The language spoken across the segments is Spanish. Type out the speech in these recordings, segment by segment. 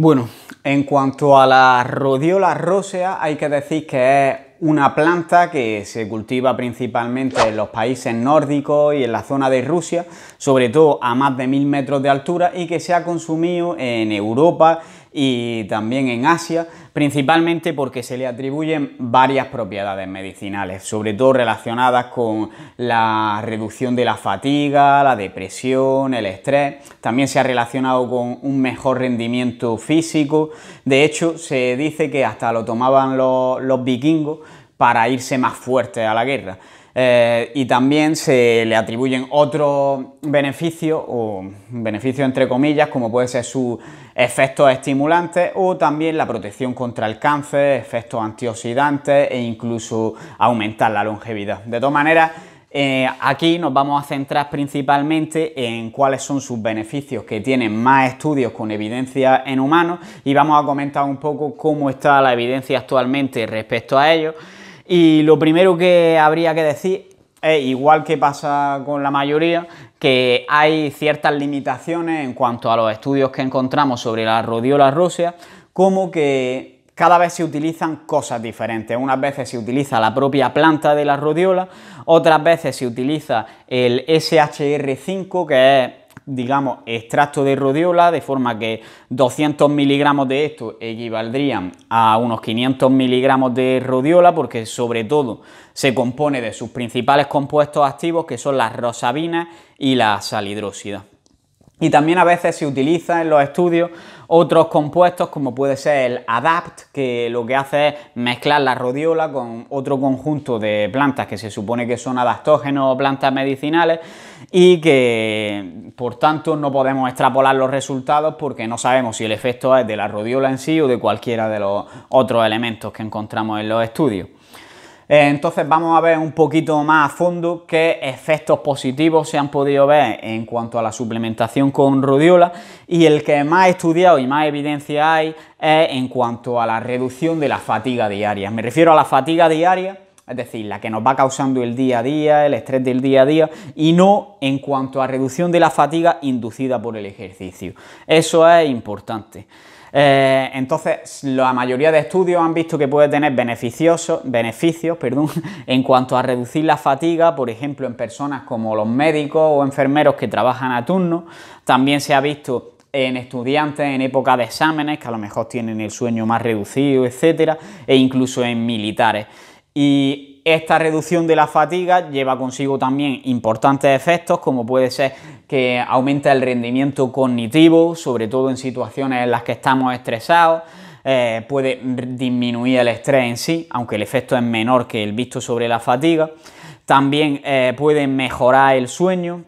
Bueno, en cuanto a la rodiola rosea, hay que decir que es una planta que se cultiva principalmente en los países nórdicos y en la zona de Rusia, sobre todo a más de mil metros de altura, y que se ha consumido en Europa y también en Asia, principalmente porque se le atribuyen varias propiedades medicinales, sobre todo relacionadas con la reducción de la fatiga, la depresión, el estrés. También se ha relacionado con un mejor rendimiento físico. De hecho, se dice que hasta lo tomaban los, vikingos para irse más fuerte a la guerra. Eh, y también se le atribuyen otros beneficios, o beneficios entre comillas, como puede ser sus efectos estimulantes o también la protección contra el cáncer, efectos antioxidantes e incluso aumentar la longevidad. De todas maneras, eh, aquí nos vamos a centrar principalmente en cuáles son sus beneficios que tienen más estudios con evidencia en humanos y vamos a comentar un poco cómo está la evidencia actualmente respecto a ellos. Y lo primero que habría que decir es, igual que pasa con la mayoría, que hay ciertas limitaciones en cuanto a los estudios que encontramos sobre la rodiola rusia, como que cada vez se utilizan cosas diferentes. Unas veces se utiliza la propia planta de la rodiola, otras veces se utiliza el SHR5, que es digamos, extracto de rodiola, de forma que 200 miligramos de esto equivaldrían a unos 500 miligramos de rodiola, porque sobre todo se compone de sus principales compuestos activos, que son las rosabinas y la salidrosida. Y también a veces se utiliza en los estudios otros compuestos como puede ser el ADAPT, que lo que hace es mezclar la rodiola con otro conjunto de plantas que se supone que son adaptógenos o plantas medicinales y que por tanto no podemos extrapolar los resultados porque no sabemos si el efecto es de la rodiola en sí o de cualquiera de los otros elementos que encontramos en los estudios. Eh, entonces vamos a ver un poquito más a fondo qué efectos positivos se han podido ver en cuanto a la suplementación con rodiola y el que más estudiado y más evidencia hay es en cuanto a la reducción de la fatiga diaria. Me refiero a la fatiga diaria es decir, la que nos va causando el día a día, el estrés del día a día, y no en cuanto a reducción de la fatiga inducida por el ejercicio. Eso es importante. Eh, entonces, la mayoría de estudios han visto que puede tener beneficios perdón, en cuanto a reducir la fatiga, por ejemplo, en personas como los médicos o enfermeros que trabajan a turno. También se ha visto en estudiantes en época de exámenes, que a lo mejor tienen el sueño más reducido, etcétera, e incluso en militares. Y esta reducción de la fatiga lleva consigo también importantes efectos como puede ser que aumenta el rendimiento cognitivo, sobre todo en situaciones en las que estamos estresados, eh, puede disminuir el estrés en sí, aunque el efecto es menor que el visto sobre la fatiga. También eh, puede mejorar el sueño,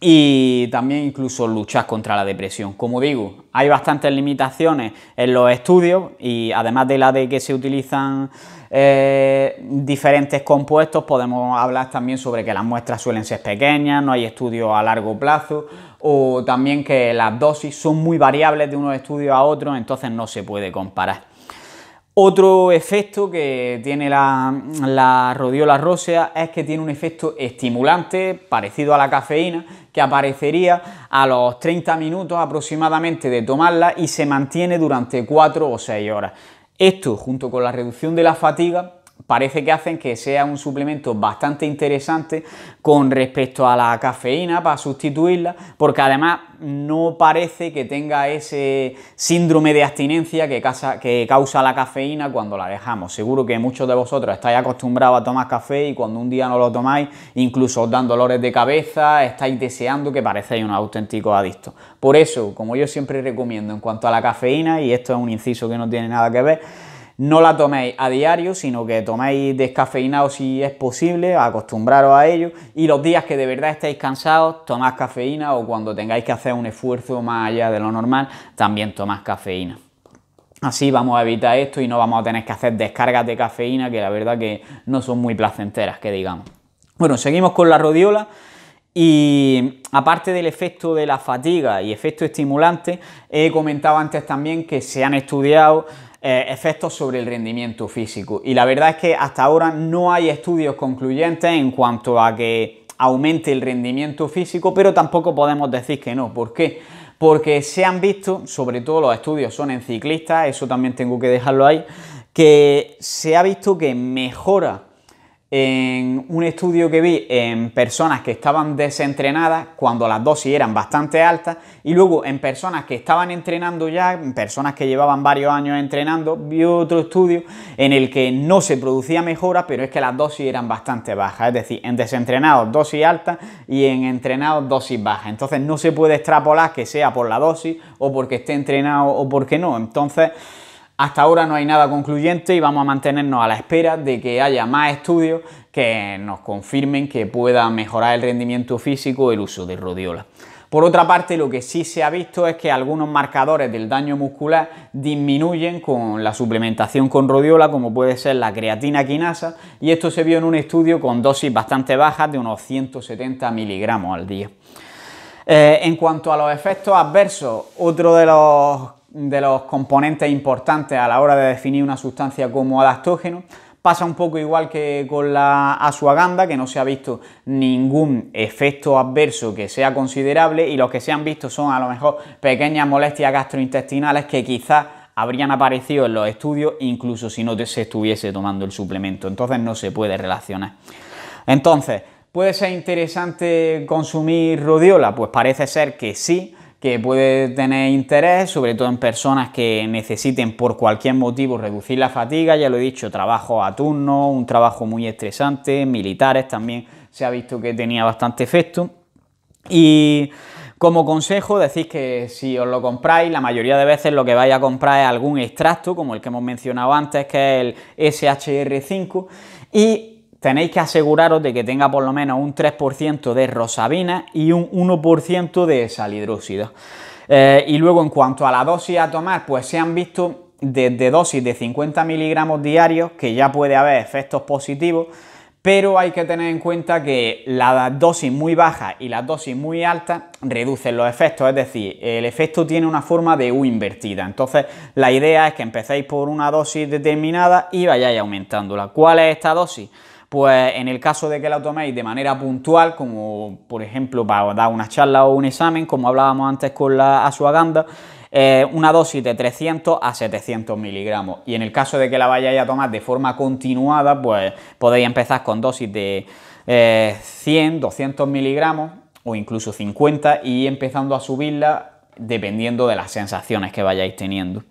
y también incluso luchar contra la depresión. Como digo, hay bastantes limitaciones en los estudios y además de la de que se utilizan eh, diferentes compuestos, podemos hablar también sobre que las muestras suelen ser pequeñas, no hay estudios a largo plazo o también que las dosis son muy variables de unos estudios a otros, entonces no se puede comparar. Otro efecto que tiene la, la rodiola rósea es que tiene un efecto estimulante parecido a la cafeína que aparecería a los 30 minutos aproximadamente de tomarla y se mantiene durante 4 o 6 horas. Esto, junto con la reducción de la fatiga, parece que hacen que sea un suplemento bastante interesante con respecto a la cafeína para sustituirla, porque además no parece que tenga ese síndrome de abstinencia que causa, la cafeína cuando la dejamos. Seguro que muchos de vosotros estáis acostumbrados a tomar café y cuando un día no lo tomáis, incluso os dan dolores de cabeza, estáis deseando que parecéis un auténtico adicto Por eso, como yo siempre recomiendo en cuanto a la cafeína, y esto es un inciso que no tiene nada que ver, no la toméis a diario, sino que toméis descafeinado si es posible, acostumbraros a ello y los días que de verdad estáis cansados, tomad cafeína o cuando tengáis que hacer un esfuerzo más allá de lo normal, también tomad cafeína. Así vamos a evitar esto y no vamos a tener que hacer descargas de cafeína que la verdad que no son muy placenteras, que digamos. Bueno, seguimos con la rodiola. Y aparte del efecto de la fatiga y efecto estimulante, he comentado antes también que se han estudiado eh, efectos sobre el rendimiento físico. Y la verdad es que hasta ahora no hay estudios concluyentes en cuanto a que aumente el rendimiento físico, pero tampoco podemos decir que no. ¿Por qué? Porque se han visto, sobre todo los estudios son en ciclistas, eso también tengo que dejarlo ahí, que se ha visto que mejora en un estudio que vi en personas que estaban desentrenadas cuando las dosis eran bastante altas y luego en personas que estaban entrenando ya, en personas que llevaban varios años entrenando, vi otro estudio en el que no se producía mejora pero es que las dosis eran bastante bajas, es decir, en desentrenados dosis altas y en entrenados dosis baja Entonces no se puede extrapolar que sea por la dosis o porque esté entrenado o porque no. Entonces... Hasta ahora no hay nada concluyente y vamos a mantenernos a la espera de que haya más estudios que nos confirmen que pueda mejorar el rendimiento físico el uso de rodiola. Por otra parte, lo que sí se ha visto es que algunos marcadores del daño muscular disminuyen con la suplementación con rodiola, como puede ser la creatina quinasa, y esto se vio en un estudio con dosis bastante bajas de unos 170 miligramos al día. Eh, en cuanto a los efectos adversos, otro de los de los componentes importantes a la hora de definir una sustancia como adaptógeno. Pasa un poco igual que con la asuaganda, que no se ha visto ningún efecto adverso que sea considerable y los que se han visto son a lo mejor pequeñas molestias gastrointestinales que quizás habrían aparecido en los estudios incluso si no se estuviese tomando el suplemento. Entonces no se puede relacionar. Entonces, ¿puede ser interesante consumir rodiola? Pues parece ser que sí, que puede tener interés, sobre todo en personas que necesiten por cualquier motivo reducir la fatiga, ya lo he dicho, trabajo a turno, un trabajo muy estresante, militares también se ha visto que tenía bastante efecto. Y como consejo, decís que si os lo compráis, la mayoría de veces lo que vais a comprar es algún extracto, como el que hemos mencionado antes, que es el SHR5, y tenéis que aseguraros de que tenga por lo menos un 3% de rosabina y un 1% de salidróxido. Eh, y luego en cuanto a la dosis a tomar, pues se han visto desde dosis de 50 miligramos diarios, que ya puede haber efectos positivos, pero hay que tener en cuenta que la dosis muy baja y las dosis muy altas reducen los efectos, es decir, el efecto tiene una forma de U invertida. Entonces, la idea es que empecéis por una dosis determinada y vayáis aumentándola. ¿Cuál es esta dosis? Pues en el caso de que la toméis de manera puntual, como por ejemplo para dar una charla o un examen, como hablábamos antes con la asuaganda, eh, una dosis de 300 a 700 miligramos. Y en el caso de que la vayáis a tomar de forma continuada, pues podéis empezar con dosis de 100, eh, 200 miligramos o incluso 50 y empezando a subirla dependiendo de las sensaciones que vayáis teniendo.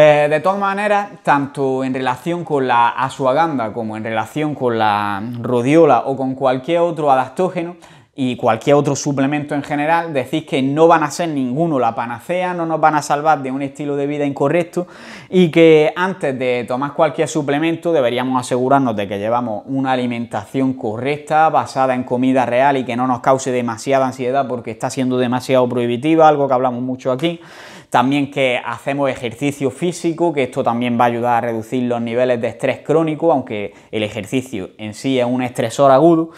Eh, de todas maneras, tanto en relación con la asuaganda como en relación con la rodiola o con cualquier otro adaptógeno, y cualquier otro suplemento en general, decís que no van a ser ninguno la panacea, no nos van a salvar de un estilo de vida incorrecto y que antes de tomar cualquier suplemento deberíamos asegurarnos de que llevamos una alimentación correcta, basada en comida real y que no nos cause demasiada ansiedad porque está siendo demasiado prohibitiva, algo que hablamos mucho aquí. También que hacemos ejercicio físico, que esto también va a ayudar a reducir los niveles de estrés crónico, aunque el ejercicio en sí es un estresor agudo.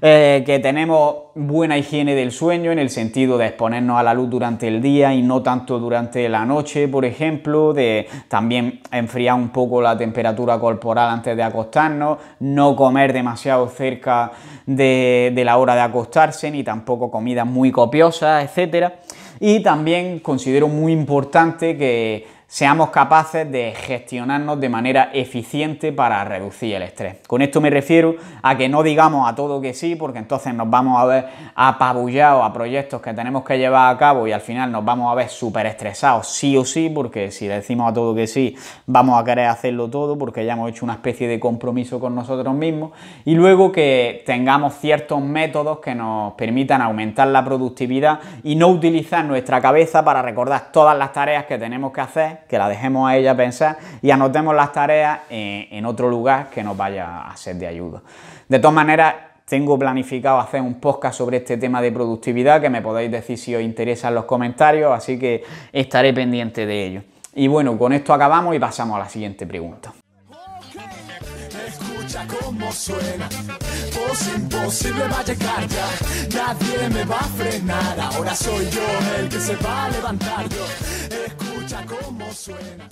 Eh, que tenemos buena higiene del sueño en el sentido de exponernos a la luz durante el día y no tanto durante la noche, por ejemplo, de también enfriar un poco la temperatura corporal antes de acostarnos, no comer demasiado cerca de, la hora de acostarse, ni tampoco comidas muy copiosas, etc. Y también considero muy importante que seamos capaces de gestionarnos de manera eficiente para reducir el estrés. Con esto me refiero a que no digamos a todo que sí, porque entonces nos vamos a ver apabullados a proyectos que tenemos que llevar a cabo y al final nos vamos a ver súper estresados sí o sí, porque si decimos a todo que sí, vamos a querer hacerlo todo porque ya hemos hecho una especie de compromiso con nosotros mismos y luego que tengamos ciertos métodos que nos permitan aumentar la productividad y no utilizar nuestra cabeza para recordar todas las tareas que tenemos que hacer que la dejemos a ella pensar y anotemos las tareas en, otro lugar que nos vaya a ser de ayuda. De todas maneras, tengo planificado hacer un podcast sobre este tema de productividad que me podéis decir si os interesa en los comentarios, así que estaré pendiente de ello. Y bueno, con esto acabamos y pasamos a la siguiente pregunta. suena. Nadie me va a frenar. Ahora soy yo el que se va a levantar. Ya cómo suena.